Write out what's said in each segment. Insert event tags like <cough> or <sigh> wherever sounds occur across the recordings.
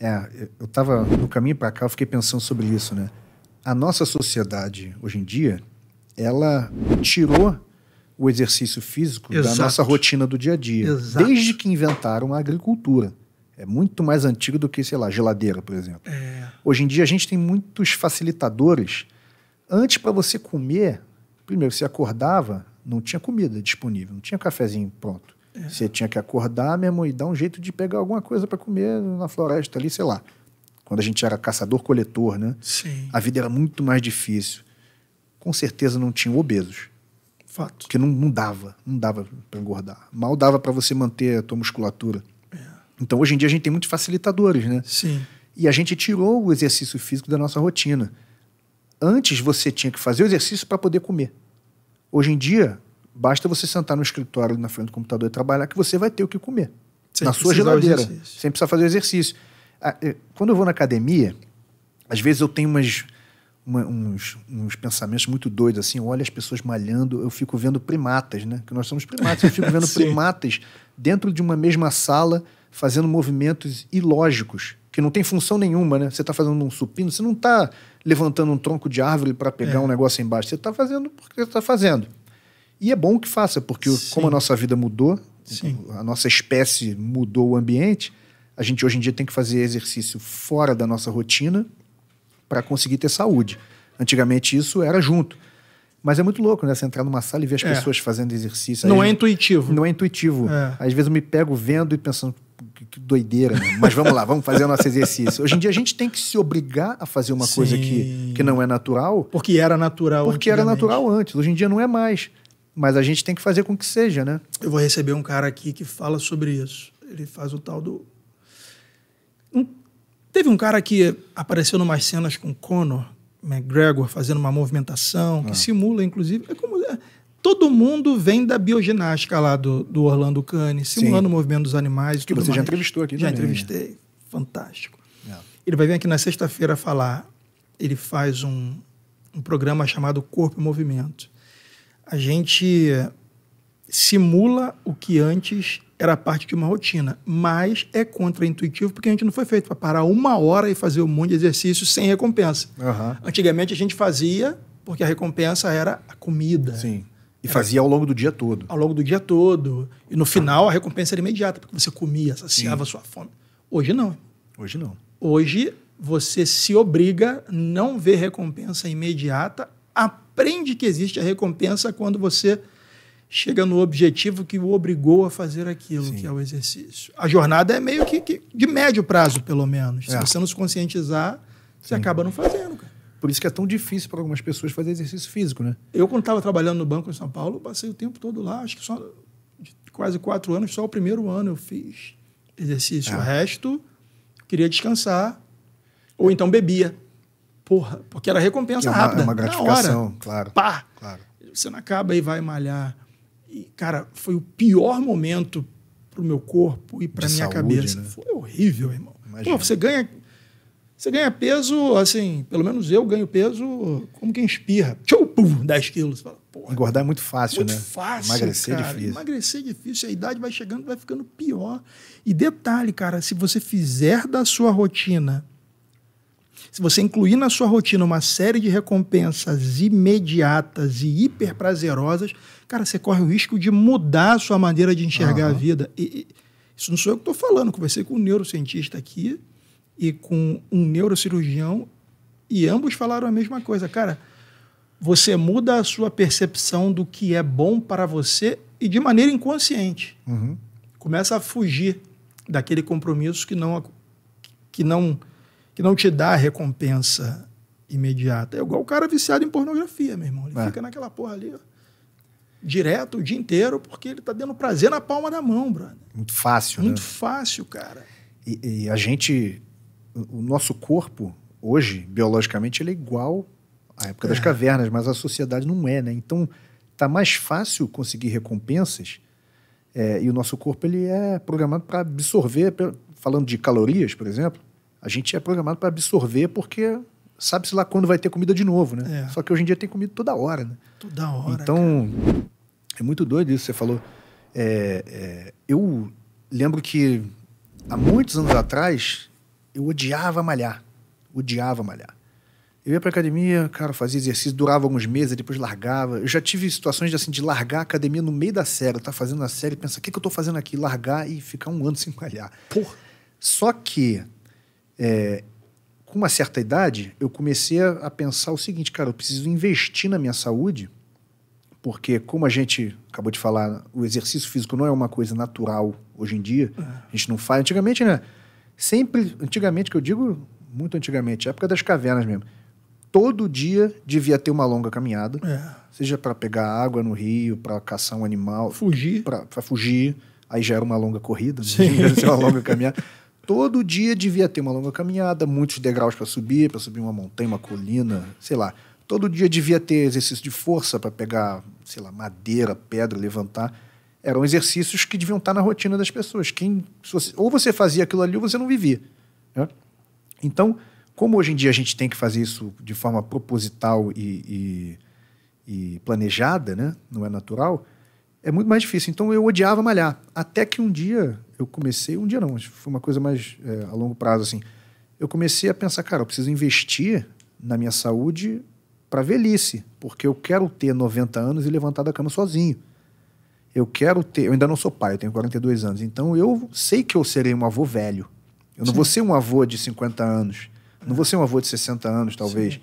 É, eu estava no caminho para cá, eu fiquei pensando sobre isso, né? A nossa sociedade hoje em dia, ela tirou o exercício físico Exato. da nossa rotina do dia a dia, Exato. desde que inventaram a agricultura. É muito mais antigo do que, sei lá, geladeira, por exemplo. É. Hoje em dia a gente tem muitos facilitadores. Antes para você comer, primeiro você acordava, não tinha comida disponível, não tinha cafezinho pronto. É. Você tinha que acordar mesmo e dar um jeito de pegar alguma coisa para comer na floresta ali, sei lá. Quando a gente era caçador-coletor, né? Sim. A vida era muito mais difícil. Com certeza não tinha obesos. Fato. Porque não, não dava, não dava para engordar. Mal dava para você manter a tua musculatura. É. Então hoje em dia a gente tem muitos facilitadores, né? Sim. E a gente tirou o exercício físico da nossa rotina. Antes você tinha que fazer o exercício para poder comer. Hoje em dia, Basta você sentar no escritório na frente do computador e trabalhar que você vai ter o que comer. Sem na sua geladeira. Sem precisar fazer exercício. Ah, é, quando eu vou na academia, às vezes eu tenho umas, uma, uns, uns, pensamentos muito doidos, assim, olha as pessoas malhando, eu fico vendo primatas, né? Que nós somos primatas, eu fico vendo <laughs> primatas dentro de uma mesma sala fazendo movimentos ilógicos, que não tem função nenhuma, né? Você está fazendo um supino, você não está levantando um tronco de árvore para pegar é. um negócio embaixo, você está fazendo porque você está fazendo. E é bom que faça, porque Sim. como a nossa vida mudou, Sim. a nossa espécie mudou o ambiente, a gente hoje em dia tem que fazer exercício fora da nossa rotina para conseguir ter saúde. Antigamente isso era junto. Mas é muito louco, né? Você entrar numa sala e ver as é. pessoas fazendo exercício. Não é intuitivo. Não é intuitivo. É. Às vezes eu me pego vendo e pensando, que doideira, né? mas vamos lá, vamos fazer o nosso exercício. Hoje em dia a gente tem que se obrigar a fazer uma Sim. coisa que, que não é natural. Porque era natural Porque era natural antes, hoje em dia não é mais. Mas a gente tem que fazer com que seja, né? Eu vou receber um cara aqui que fala sobre isso. Ele faz o tal do. Um... Teve um cara que apareceu umas cenas com Conor McGregor fazendo uma movimentação, que ah. simula, inclusive. É como. É, todo mundo vem da bioginástica lá do, do Orlando Cane, simulando Sim. o movimento dos animais. Que você mais. já entrevistou aqui, Já também. Né? entrevistei. Fantástico. É. Ele vai vir aqui na sexta-feira falar. Ele faz um, um programa chamado Corpo e Movimento a gente simula o que antes era parte de uma rotina, mas é contraintuitivo porque a gente não foi feito para parar uma hora e fazer um monte de exercício sem recompensa. Uhum. Antigamente a gente fazia porque a recompensa era a comida. Sim. E era fazia ao longo do dia todo. Ao longo do dia todo. E no final a recompensa era imediata, porque você comia, saciava a sua fome. Hoje não. Hoje não. Hoje você se obriga a não ver recompensa imediata aprende que existe a recompensa quando você chega no objetivo que o obrigou a fazer aquilo, Sim. que é o exercício. A jornada é meio que, que de médio prazo, pelo menos. É. Se você não se conscientizar, você acaba não fazendo, cara. Por isso que é tão difícil para algumas pessoas fazer exercício físico, né? Eu, quando estava trabalhando no banco em São Paulo, passei o tempo todo lá, acho que só de quase quatro anos, só o primeiro ano eu fiz exercício. É. O resto, queria descansar, ou então bebia. Porra, porque era recompensa é uma, é rápida. É uma gratificação, hora, claro. Pá! Claro. Você não acaba e vai malhar. E, cara, foi o pior momento pro meu corpo e pra De minha saúde, cabeça. Né? Foi horrível, irmão. Imagina. Pô, você ganha. Você ganha peso, assim, pelo menos eu ganho peso como quem espirra. Tchau, pum, 10 quilos. Fala, Engordar é muito fácil, muito né? fácil. Emagrecer é cara, é difícil. Emagrecer é difícil, a idade vai chegando, vai ficando pior. E detalhe, cara, se você fizer da sua rotina se você incluir na sua rotina uma série de recompensas imediatas e hiper prazerosas, cara, você corre o risco de mudar a sua maneira de enxergar uhum. a vida. E, e, isso não sou eu que estou falando, conversei com um neurocientista aqui e com um neurocirurgião e ambos falaram a mesma coisa. Cara, você muda a sua percepção do que é bom para você e de maneira inconsciente. Uhum. Começa a fugir daquele compromisso que não, que não que não te dá recompensa imediata. É igual o cara viciado em pornografia, meu irmão. Ele é. fica naquela porra ali, ó, direto o dia inteiro, porque ele tá dando prazer na palma da mão, brother. Muito fácil, Muito né? fácil, cara. E, e, a gente, o nosso corpo, hoje, biologicamente, ele é igual à época é. das cavernas, mas a sociedade não é, né? Então, tá mais fácil conseguir recompensas. É, e o nosso corpo ele é programado para absorver, falando de calorias, por exemplo, a gente é programado para absorver porque sabe-se lá quando vai ter comida de novo, né? É. Só que hoje em dia tem comida toda hora, né? Toda hora. Então, cara. é muito doido isso que você falou. É, é, eu lembro que há muitos anos atrás eu odiava malhar. Odiava malhar. Eu ia pra academia, cara, fazia exercício, durava alguns meses, depois largava. Eu já tive situações de, assim, de largar a academia no meio da série. Eu tá fazendo a série, pensa, o que, que eu tô fazendo aqui? Largar e ficar um ano <laughs> sem malhar. Porra. Só que é, com uma certa idade, eu comecei a pensar o seguinte, cara, eu preciso investir na minha saúde, porque como a gente acabou de falar, o exercício físico não é uma coisa natural hoje em dia. É. A gente não faz. Antigamente, né? Sempre, antigamente que eu digo, muito antigamente, época das cavernas mesmo. Todo dia devia ter uma longa caminhada, é. seja para pegar água no rio, para caçar um animal, fugir, para fugir. Aí já era uma longa corrida, né? <laughs> uma longa caminhada todo dia devia ter uma longa caminhada, muitos degraus para subir, para subir uma montanha, uma colina, sei lá. Todo dia devia ter exercício de força para pegar, sei lá, madeira, pedra, levantar. Eram exercícios que deviam estar tá na rotina das pessoas. Quem, você, ou você fazia aquilo ali ou você não vivia. Né? Então, como hoje em dia a gente tem que fazer isso de forma proposital e, e, e planejada, né? não é natural, é muito mais difícil. Então eu odiava malhar. Até que um dia eu comecei, um dia não, foi uma coisa mais é, a longo prazo, assim. Eu comecei a pensar, cara, eu preciso investir na minha saúde para velhice, porque eu quero ter 90 anos e levantar da cama sozinho. Eu quero ter, eu ainda não sou pai, eu tenho 42 anos, então eu sei que eu serei um avô velho. Eu não Sim. vou ser um avô de 50 anos, não vou ser um avô de 60 anos, talvez. Sim.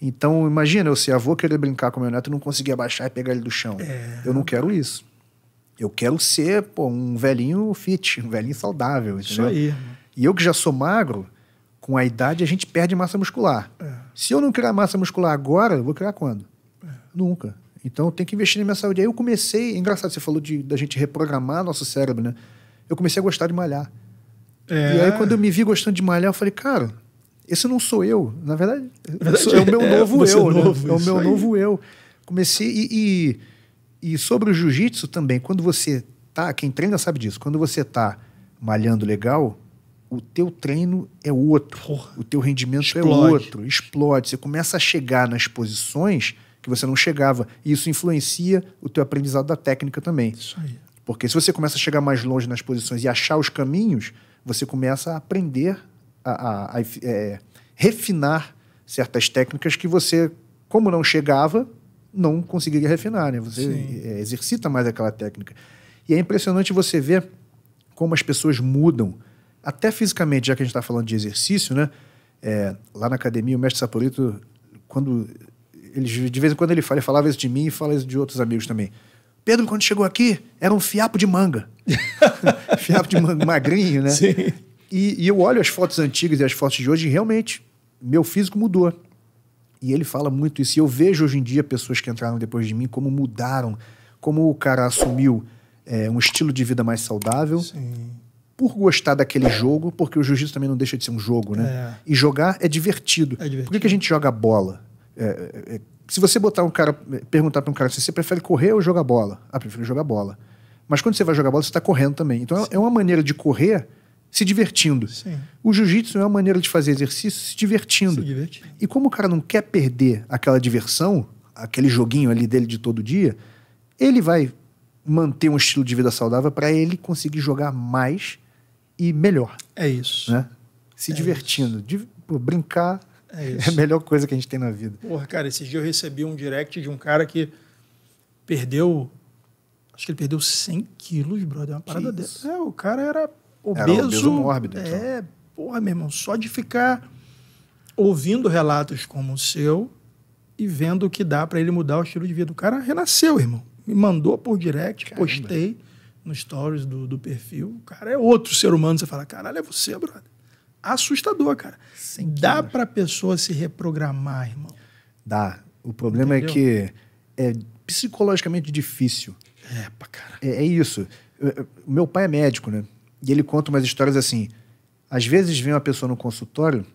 Então, imagina eu ser avô querer brincar com meu neto e não conseguir abaixar e pegar ele do chão. É. Eu não quero isso. Eu quero ser pô, um velhinho fit, um velhinho saudável. Isso aí. Né? E eu que já sou magro, com a idade a gente perde massa muscular. É. Se eu não criar massa muscular agora, eu vou criar quando? É. Nunca. Então, eu tenho que investir na minha saúde. Aí eu comecei, é engraçado, você falou de da gente reprogramar nosso cérebro, né? Eu comecei a gostar de malhar. É. E aí, quando eu me vi gostando de malhar, eu falei, cara, esse não sou eu, na verdade. verdade sou, é o meu <laughs> é, novo é eu, né? novo, né? É o meu aí. novo eu. Comecei e, e, e sobre o jiu-jitsu também, quando você tá, quem treina sabe disso, quando você tá malhando legal, o teu treino é outro, Porra. o teu rendimento é explode. é outro, explode. Você começa a chegar nas posições que você não chegava. E isso influencia o teu aprendizado da técnica também. Isso aí. Porque se você começa a chegar mais longe nas posições e achar os caminhos, você começa a aprender a, a, a é, refinar certas técnicas que você, como não chegava, não conseguiria refinar, né? Você Sim. É, exercita mais aquela técnica. E é impressionante você ver como as pessoas mudam, até fisicamente, já que a gente está falando de exercício, né? É, lá na academia, o mestre Saporito, quando ele, de vez em quando ele, fala, ele falava isso de mim e fala isso de outros amigos também. Pedro, quando chegou aqui, era um fiapo de manga. <laughs> fiapo de manga, magrinho, né? Sim. E, e eu olho as fotos antigas e as fotos de hoje e realmente meu físico mudou. E ele fala muito isso. E eu vejo hoje em dia pessoas que entraram depois de mim como mudaram, como o cara assumiu é, um estilo de vida mais saudável. Sim. Por gostar daquele jogo, porque o jiu-jitsu também não deixa de ser um jogo, né? É. E jogar é divertido. É divertido. Por que, que a gente joga bola? É, é, é se você botar um cara, é, perguntar para um cara se você prefere correr ou jogar bola, ah, prefiro jogar bola. Mas quando você vai jogar bola, você está correndo também. Então Sim. é uma maneira de correr se divertindo. Sim. O jiu-jitsu é uma maneira de fazer exercício se divertindo. se divertindo. E como o cara não quer perder aquela diversão, aquele joguinho ali dele de todo dia, ele vai manter um estilo de vida saudável para ele conseguir jogar mais e melhor. É isso. Né? Se é divertindo. Isso. brincar é, é isso. é a melhor coisa que a gente tem na vida. Porra, cara, esses dias eu recebi um direct de um cara que perdeu. Acho que ele perdeu 100 quilos, brother. Uma parada dessa. É, o cara era obeso, Era obeso mórbido. É, então. É, porra, meu irmão, só de ficar ouvindo relatos como o seu e vendo o que dá para ele mudar o estilo de vida. O cara renasceu, irmão. Me mandou por direct, Caramba. postei no stories do, do perfil. O cara é outro ser humano. Você fala, caralho, é você, brother. Assustador, cara. Sem Dá para a pessoa se reprogramar, irmão. Dá. O problema é Entendeu? é que é psicologicamente difícil. É, pra cara. É, é isso. Eu, eu, meu pai é médico, né? E ele conta umas histórias assim. Às vezes vem uma pessoa no consultório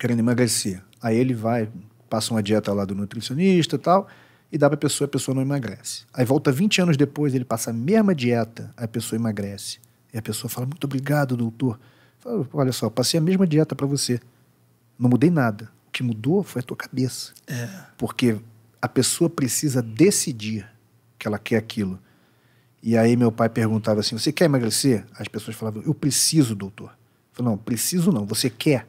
querendo emagrecer. Aí ele vai, passa uma dieta lá do nutricionista e tal, e dá para a pessoa, a pessoa não emagrece. Aí volta 20 anos depois, ele passa a mesma dieta, a pessoa emagrece. E a pessoa fala: Muito obrigado, doutor. Fala, Olha só, passei a mesma dieta para você. Não mudei nada. O que mudou foi a tua cabeça. É. Porque a pessoa precisa decidir que ela quer aquilo. E aí meu pai perguntava assim: Você quer emagrecer? As pessoas falavam: Eu preciso, doutor. Eu falava, não, preciso não, você quer.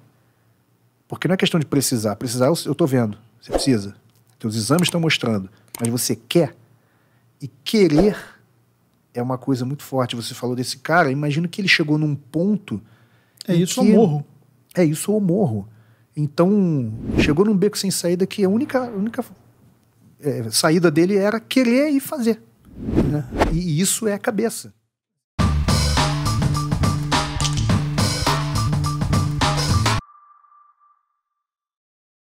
Porque não é questão de precisar. Precisar, eu estou vendo. Você precisa. Teus então, exames estão mostrando. Mas você quer. E querer é uma coisa muito forte. Você falou desse cara, imagino que ele chegou num ponto. É isso ou morro. É isso ou morro. Então, chegou num beco sem saída que a única, única é, saída dele era querer e fazer. Né? E isso é a cabeça.